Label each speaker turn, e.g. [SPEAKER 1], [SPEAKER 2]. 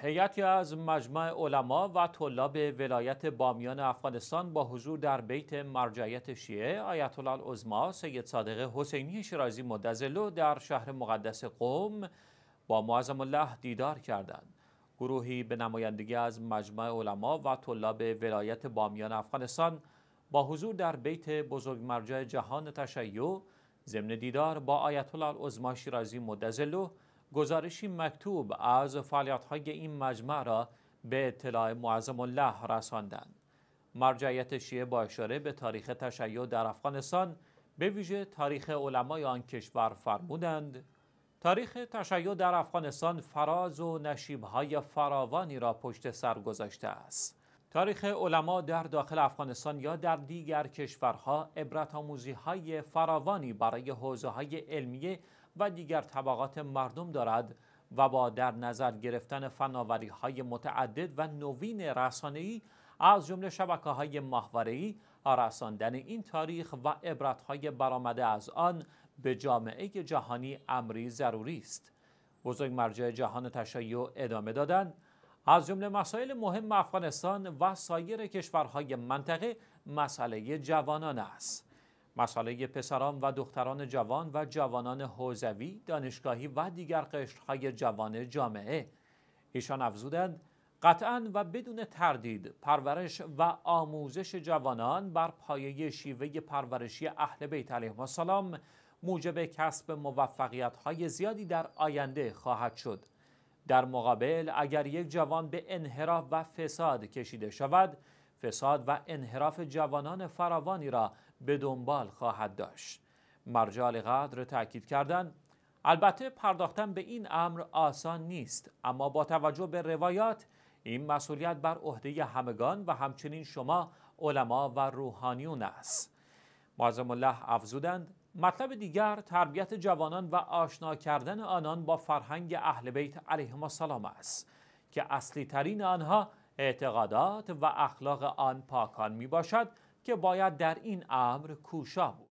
[SPEAKER 1] هیئتی از مجمع علما و طلاب ولایت بامیان افغانستان با حضور در بیت مرجعیت شیعه آیت الله عظما سید صادق حسینی شیرازی مدزلو در شهر مقدس قوم با معظم الله دیدار کردند گروهی به نمایندگی از مجمع علما و طلاب ولایت بامیان افغانستان با حضور در بیت بزرگ مرجع جهان تشیع ضمن دیدار با آیت الله عظما شیرازی مدزلو گزارشی مکتوب از فعالیت‌های این مجمع را به اطلاع معظم الله رساندند. مرجعیت شیعه با اشاره به تاریخ تشیع در افغانستان به ویژه تاریخ علمای آن کشور فرمودند تاریخ تشیع در افغانستان فراز و نشیبهای فراوانی را پشت سر گذاشته است. تاریخ علما در داخل افغانستان یا در دیگر کشورها عبرت آموزی های فراوانی برای حوزه های علمیه و دیگر طبقات مردم دارد و با در نظر گرفتن فناوری های متعدد و نوین ای از جمله شبکه های ای رساندن این تاریخ و عبرت های برآمده از آن به جامعه جهانی امری ضروری است. بزرگ مرجع جهان تشیع ادامه دادند از جمله مسائل مهم افغانستان و سایر کشورهای منطقه مسئله جوانان است. مسئله پسران و دختران جوان و جوانان حوزوی، دانشگاهی و دیگر قشرهای جوان جامعه. ایشان افزودند قطعا و بدون تردید پرورش و آموزش جوانان بر پایه شیوه پرورشی اهل بیت علیهم السلام موجب کسب موفقیت های زیادی در آینده خواهد شد. در مقابل اگر یک جوان به انحراف و فساد کشیده شود فساد و انحراف جوانان فراوانی را به دنبال خواهد داشت مرجال قدر تاکید کردند البته پرداختن به این امر آسان نیست اما با توجه به روایات این مسئولیت بر عهده همگان و همچنین شما علما و روحانیون است معظم الله افزودند مطلب دیگر تربیت جوانان و آشنا کردن آنان با فرهنگ اهل بیت علیهم السلام است که اصلی ترین آنها اعتقادات و اخلاق آن پاکان می باشد که باید در این امر کوشا بود